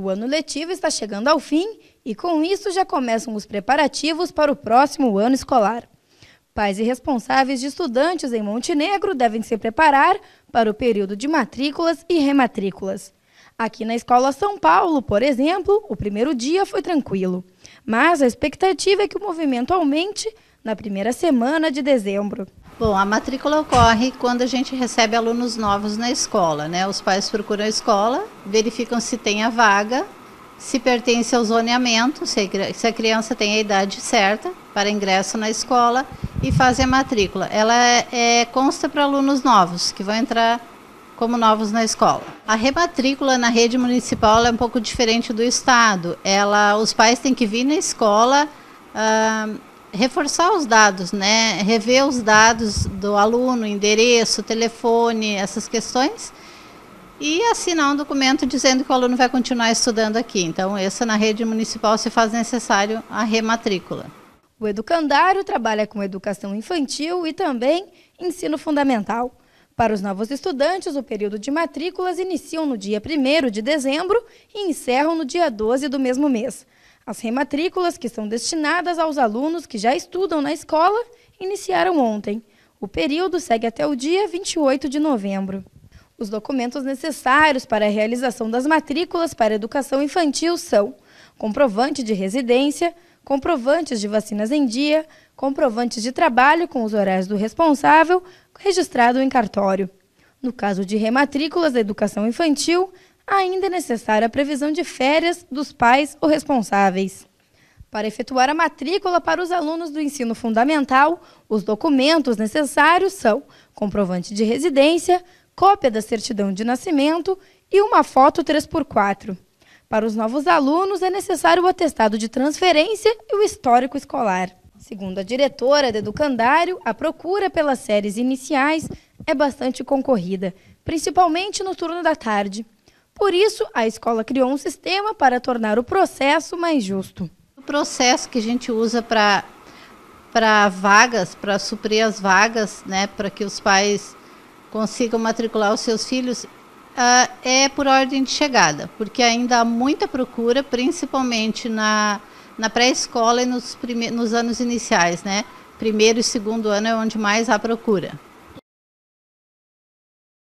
O ano letivo está chegando ao fim e, com isso, já começam os preparativos para o próximo ano escolar. Pais e responsáveis de estudantes em Montenegro devem se preparar para o período de matrículas e rematrículas. Aqui na Escola São Paulo, por exemplo, o primeiro dia foi tranquilo. Mas a expectativa é que o movimento aumente na primeira semana de dezembro. Bom, a matrícula ocorre quando a gente recebe alunos novos na escola, né? Os pais procuram a escola, verificam se tem a vaga, se pertence ao zoneamento, se a criança tem a idade certa para ingresso na escola e fazem a matrícula. Ela é, é, consta para alunos novos que vão entrar como novos na escola. A rematrícula na rede municipal é um pouco diferente do estado. Ela, os pais têm que vir na escola. Ah, reforçar os dados, né? rever os dados do aluno, endereço, telefone, essas questões, e assinar um documento dizendo que o aluno vai continuar estudando aqui. Então, essa na rede municipal se faz necessário a rematrícula. O Educandário trabalha com educação infantil e também ensino fundamental. Para os novos estudantes, o período de matrículas iniciam no dia 1 de dezembro e encerram no dia 12 do mesmo mês. As rematrículas, que são destinadas aos alunos que já estudam na escola, iniciaram ontem. O período segue até o dia 28 de novembro. Os documentos necessários para a realização das matrículas para educação infantil são comprovante de residência, comprovantes de vacinas em dia, comprovantes de trabalho com os horários do responsável, registrado em cartório. No caso de rematrículas da educação infantil, ainda é necessária a previsão de férias dos pais ou responsáveis. Para efetuar a matrícula para os alunos do ensino fundamental, os documentos necessários são comprovante de residência, cópia da certidão de nascimento e uma foto 3x4. Para os novos alunos, é necessário o atestado de transferência e o histórico escolar. Segundo a diretora do Educandário, a procura pelas séries iniciais é bastante concorrida, principalmente no turno da tarde. Por isso, a escola criou um sistema para tornar o processo mais justo. O processo que a gente usa para para vagas, para suprir as vagas, né, para que os pais consigam matricular os seus filhos, uh, é por ordem de chegada, porque ainda há muita procura, principalmente na, na pré-escola e nos, nos anos iniciais, né? Primeiro e segundo ano é onde mais há procura.